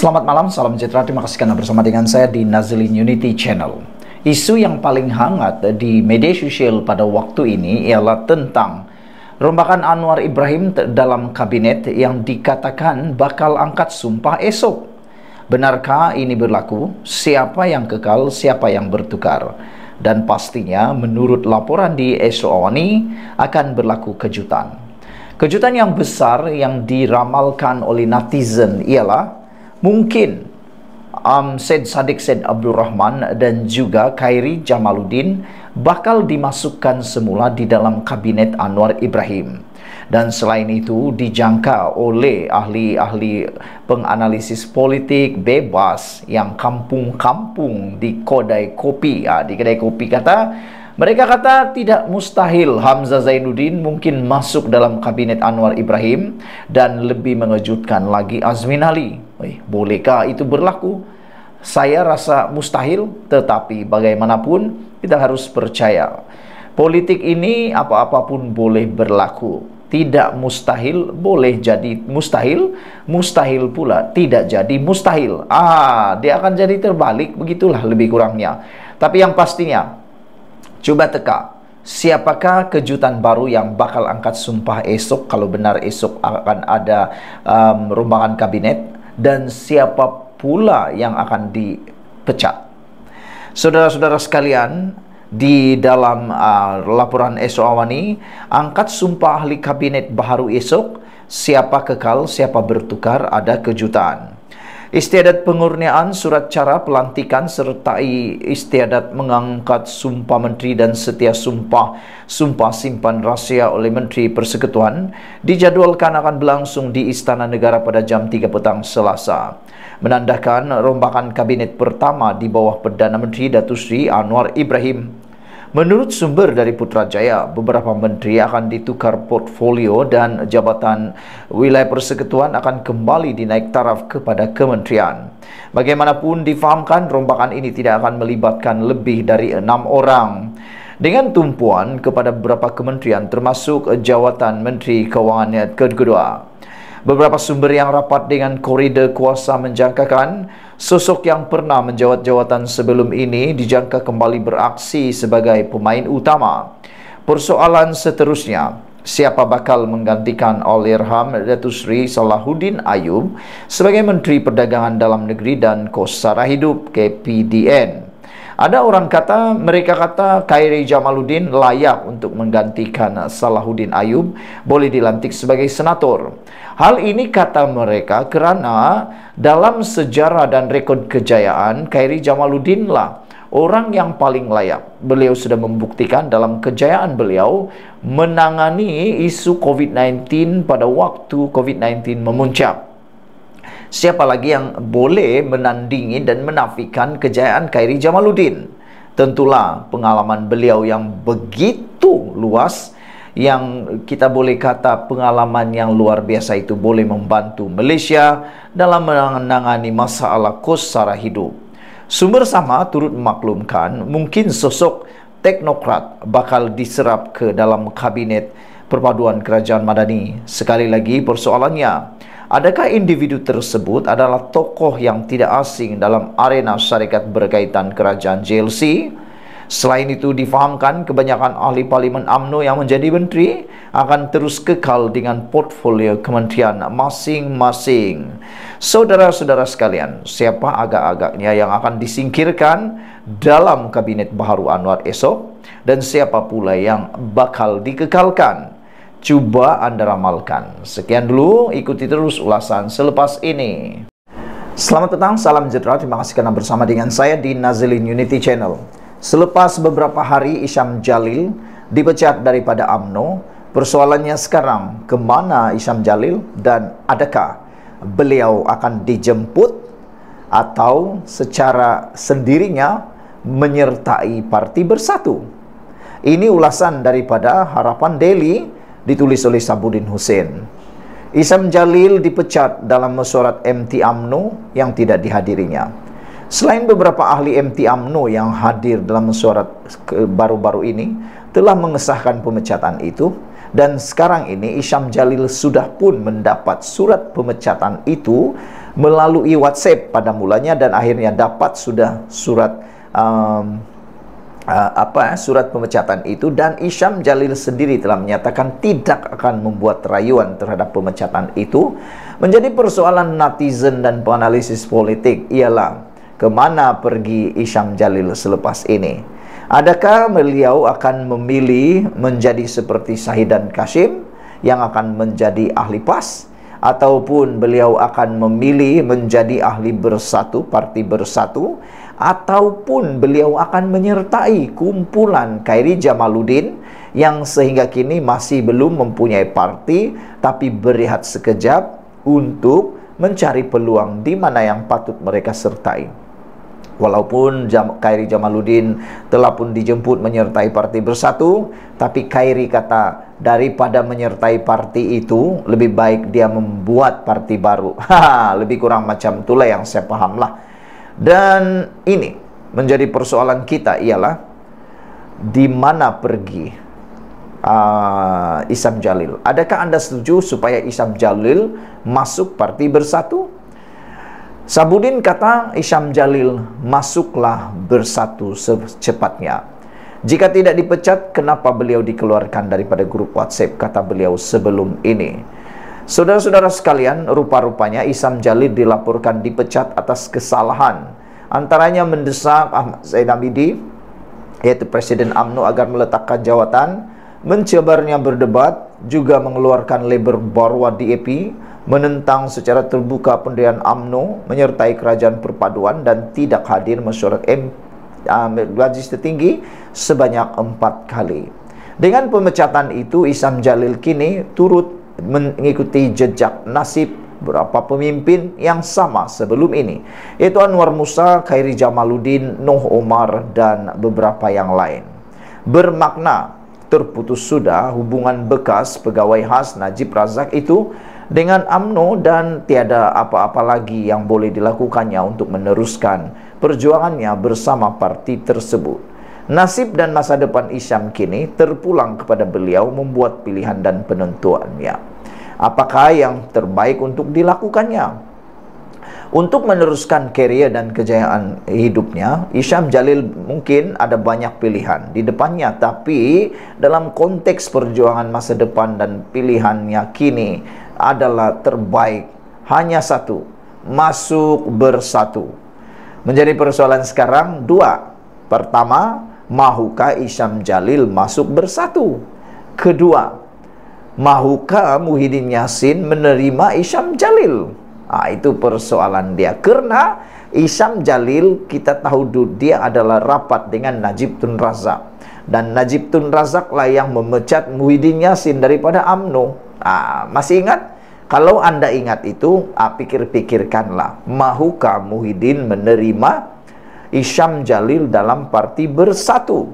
Selamat malam, salam sejahtera. Terima kasih karena bersama dengan saya di Nazlin Unity Channel. Isu yang paling hangat di media sosial pada waktu ini ialah tentang rombakan Anwar Ibrahim dalam kabinet yang dikatakan bakal angkat sumpah esok. Benarkah ini berlaku? Siapa yang kekal, siapa yang bertukar? Dan pastinya menurut laporan di Esroani akan berlaku kejutan. Kejutan yang besar yang diramalkan oleh netizen ialah mungkin um, Said Sadiq Said Abdul Rahman dan juga Khairi Jamaluddin bakal dimasukkan semula di dalam kabinet Anwar Ibrahim. Dan selain itu dijangka oleh ahli-ahli penganalisis politik bebas yang kampung-kampung di kedai kopi. Ya, di kedai kopi kata, mereka kata tidak mustahil Hamzah Zainuddin mungkin masuk dalam kabinet Anwar Ibrahim dan lebih mengejutkan lagi Azmin Ali. Oi, bolehkah itu berlaku? Saya rasa mustahil, tetapi bagaimanapun kita harus percaya. Politik ini apa-apapun boleh berlaku. Tidak mustahil boleh jadi mustahil, mustahil pula tidak jadi mustahil. Ah, dia akan jadi terbalik begitulah lebih kurangnya. Tapi yang pastinya coba teka Siapakah kejutan baru yang bakal angkat sumpah esok kalau benar esok akan ada um, rombongan kabinet? dan siapa pula yang akan dipecat. Saudara-saudara sekalian, di dalam uh, laporan esok awani, angkat sumpah ahli kabinet baharu esok, siapa kekal, siapa bertukar, ada kejutan. Istiadat pengurniaan surat cara pelantikan serta istiadat mengangkat sumpah menteri dan setia sumpah sumpah simpan rahsia oleh Menteri Persekutuan dijadualkan akan berlangsung di Istana Negara pada jam 3 petang Selasa. Menandakan rombakan kabinet pertama di bawah Perdana Menteri Datuk Sri Anwar Ibrahim Menurut sumber dari Putrajaya, beberapa menteri akan ditukar portfolio dan jabatan wilayah persekutuan akan kembali dinaik taraf kepada kementerian. Bagaimanapun difahamkan, rombakan ini tidak akan melibatkan lebih dari enam orang. Dengan tumpuan kepada beberapa kementerian termasuk jawatan Menteri Keuangan kedua. Beberapa sumber yang rapat dengan koridor kuasa menjangkakan Sosok yang pernah menjawat jawatan sebelum ini dijangka kembali beraksi sebagai pemain utama. Persoalan seterusnya, siapa bakal menggantikan Olirham Datusri Salahuddin Ayub sebagai Menteri Perdagangan Dalam Negeri dan Kos Sara Hidup KPDN? Ada orang kata, mereka kata Khairi Jamaluddin layak untuk menggantikan Salahuddin Ayub boleh dilantik sebagai senator. Hal ini kata mereka kerana dalam sejarah dan rekod kejayaan Khairi Jamaluddin lah orang yang paling layak. Beliau sudah membuktikan dalam kejayaan beliau menangani isu COVID-19 pada waktu COVID-19 memuncak. Siapa lagi yang boleh menandingi dan menafikan kejayaan Khairi Jamaluddin? Tentulah pengalaman beliau yang begitu luas yang kita boleh kata pengalaman yang luar biasa itu boleh membantu Malaysia dalam menangani masalah kos sara hidup. Sumber sama turut maklumkan mungkin sosok teknokrat bakal diserap ke dalam kabinet perpaduan kerajaan Madani. Sekali lagi persoalannya, Adakah individu tersebut adalah tokoh yang tidak asing dalam arena syarikat berkaitan kerajaan JLC? Selain itu difahamkan kebanyakan ahli parlimen AMNO yang menjadi menteri akan terus kekal dengan portfolio kementerian masing-masing. Saudara-saudara sekalian, siapa agak-agaknya yang akan disingkirkan dalam kabinet baharu Anwar esok dan siapa pula yang bakal dikekalkan? cuba anda ramalkan. Sekian dulu, ikuti terus ulasan selepas ini. Selamat datang, salam sejahtera. Terima kasih karena bersama dengan saya di Nazilin Unity Channel. Selepas beberapa hari Isham Jalil dipecat daripada AMNO, persoalannya sekarang kemana Isham Jalil dan adakah beliau akan dijemput atau secara sendirinya menyertai parti bersatu? Ini ulasan daripada Harapan Daily ditulis oleh Sabudin Hussein. Isam Jalil dipecat dalam mesyuarat MT AMNO yang tidak dihadirinya. Selain beberapa ahli MT AMNO yang hadir dalam mesyuarat baru-baru ini telah mengesahkan pemecatan itu dan sekarang ini Isam Jalil sudah pun mendapat surat pemecatan itu melalui WhatsApp pada mulanya dan akhirnya dapat sudah surat um, uh, apa eh, surat pemecatan itu dan Isham Jalil sendiri telah menyatakan tidak akan membuat rayuan terhadap pemecatan itu menjadi persoalan netizen dan penganalisis politik ialah kemana pergi Isham Jalil selepas ini adakah beliau akan memilih menjadi seperti Sahid dan Kasim yang akan menjadi ahli PAS? ataupun beliau akan memilih menjadi ahli bersatu, parti bersatu ataupun beliau akan menyertai kumpulan Khairi Jamaluddin yang sehingga kini masih belum mempunyai parti tapi berihat sekejap untuk mencari peluang di mana yang patut mereka sertai. Walaupun Jam, Jamaludin Jamaluddin telah pun dijemput menyertai partai bersatu, tapi Kairi kata daripada menyertai Parti itu lebih baik dia membuat Parti baru. lebih kurang macam itulah yang saya pahamlah. Dan ini menjadi persoalan kita ialah di mana pergi uh, Isam Jalil. Adakah Anda setuju supaya Isam Jalil masuk partai bersatu? Sabudin kata Isam Jalil, masuklah bersatu secepatnya. Jika tidak dipecat, kenapa beliau dikeluarkan daripada grup WhatsApp, kata beliau sebelum ini. Saudara-saudara sekalian, rupa-rupanya Isam Jalil dilaporkan dipecat atas kesalahan. Antaranya mendesak Ahmad Zaid Abidi, yaitu Presiden UMNO agar meletakkan jawatan, mencebarnya berdebat, juga mengeluarkan label Barwa DAP menentang secara terbuka pendirian AMNO menyertai kerajaan perpaduan dan tidak hadir mesyuarat M um, Majlis uh, Tertinggi sebanyak empat kali. Dengan pemecatan itu, Isam Jalil kini turut mengikuti jejak nasib beberapa pemimpin yang sama sebelum ini, yaitu Anwar Musa, Khairi Jamaluddin, Noh Omar, dan beberapa yang lain. Bermakna terputus sudah hubungan bekas pegawai khas Najib Razak itu dengan AMNO dan tiada apa-apa lagi yang boleh dilakukannya untuk meneruskan perjuangannya bersama parti tersebut. Nasib dan masa depan Isyam kini terpulang kepada beliau membuat pilihan dan penentuannya. Apakah yang terbaik untuk dilakukannya? Untuk meneruskan karya dan kejayaan hidupnya, Isyam Jalil mungkin ada banyak pilihan di depannya, tapi dalam konteks perjuangan masa depan dan pilihannya kini adalah terbaik. Hanya satu, masuk bersatu. Menjadi persoalan sekarang dua. Pertama, mahukah Isyam Jalil masuk bersatu? Kedua, mahukah Muhyiddin Yassin menerima Isyam Jalil? Nah, itu persoalan dia. Karena Isam Jalil kita tahu dia adalah rapat dengan Najib Tun Razak. Dan Najib Tun Razak lah yang memecat Muhyiddin Yasin daripada AMNO. Nah, masih ingat? Kalau Anda ingat itu, ah, pikir-pikirkanlah. Mahukah Muhyiddin menerima Isyam Jalil dalam parti bersatu?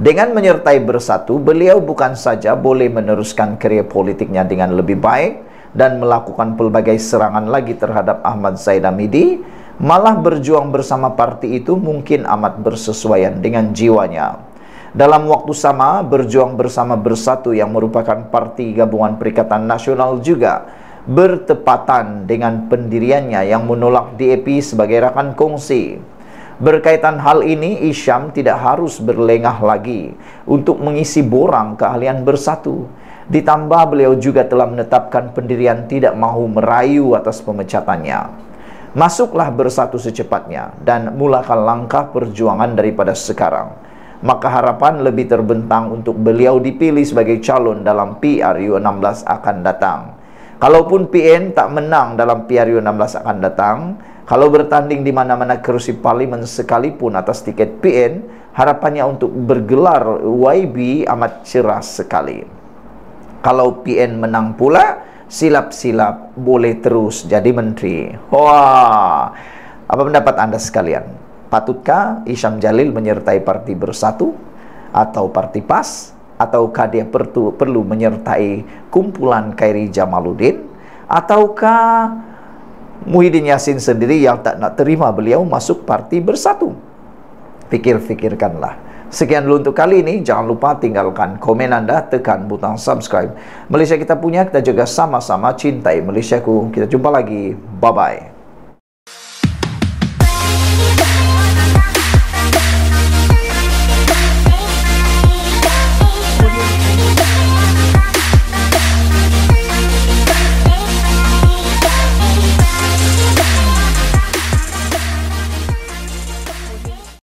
Dengan menyertai bersatu, beliau bukan saja boleh meneruskan karya politiknya dengan lebih baik, dan melakukan pelbagai serangan lagi terhadap Ahmad Zaid Amidi, malah berjuang bersama parti itu mungkin amat bersesuaian dengan jiwanya. Dalam waktu sama, berjuang bersama bersatu yang merupakan parti gabungan Perikatan Nasional juga bertepatan dengan pendiriannya yang menolak DAP sebagai rakan kongsi. Berkaitan hal ini, Isyam tidak harus berlengah lagi untuk mengisi borang keahlian bersatu Ditambah beliau juga telah menetapkan pendirian tidak mau merayu atas pemecatannya. Masuklah bersatu secepatnya dan mulakan langkah perjuangan daripada sekarang. Maka harapan lebih terbentang untuk beliau dipilih sebagai calon dalam PRU 16 akan datang. Kalaupun PN tak menang dalam PRU 16 akan datang, kalau bertanding di mana-mana kursi parlimen sekalipun atas tiket PN, harapannya untuk bergelar YB amat cerah sekali. Kalau PN menang pula, silap-silap boleh terus jadi menteri. Wah, apa pendapat Anda sekalian? Patutkah Isham Jalil menyertai Parti Bersatu atau Parti PAS? Ataukah dia perlu, perlu menyertai kumpulan Kairi Jamaluddin? Ataukah Muhyiddin Yassin sendiri yang tak nak terima beliau masuk Parti Bersatu? Pikir-pikirkanlah. Sekian dulu untuk kali ini. Jangan lupa tinggalkan komen anda, tekan butang subscribe. Malaysia kita punya, kita juga sama-sama cintai Malaysia ku. Kita jumpa lagi. Bye-bye.